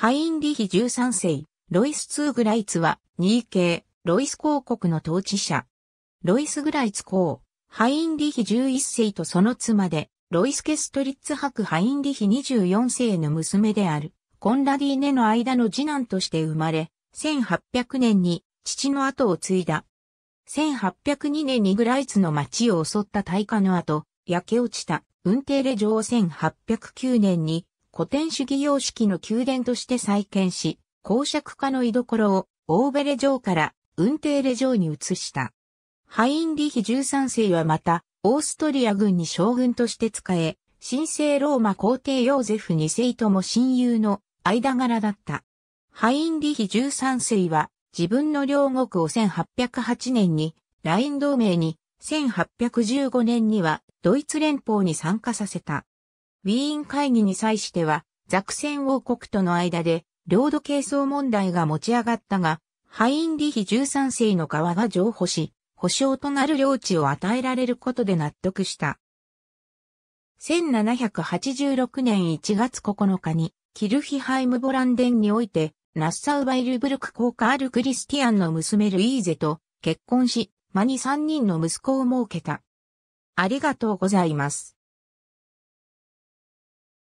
ハインリヒ13世、ロイス・ツーグライツは、ニー系、ロイス公国の統治者。ロイス・グライツ公、ハインリヒ11世とその妻で、ロイス・ケストリッツ伯ハインリヒ24世の娘である、コンラディーネの間の次男として生まれ、1800年に父の後を継いだ。1802年にグライツの町を襲った大火の後、焼け落ちた、ウンテーレ城1809年に古典主義様式の宮殿として再建し、公爵家の居所をオーベレ城からウンテーレ城に移した。ハインリヒ13世はまた、オーストリア軍に将軍として仕え、神聖ローマ皇帝ヨーゼフ2世とも親友の間柄だった。ハインリヒ13世は自分の領国を1808年に、ライン同盟に、1815年にはドイツ連邦に参加させた。ウィーン会議に際しては、ザクセン王国との間で、領土係争問題が持ち上がったが、ハインリヒ13世の側が譲歩し、保証となる領地を与えられることで納得した。1786年1月9日に、キルヒハイムボランデンにおいて、ナッサウバイルブルク公カール・クリスティアンの娘ルイーゼと結婚し、間に3人の息子を設けた。ありがとうございます。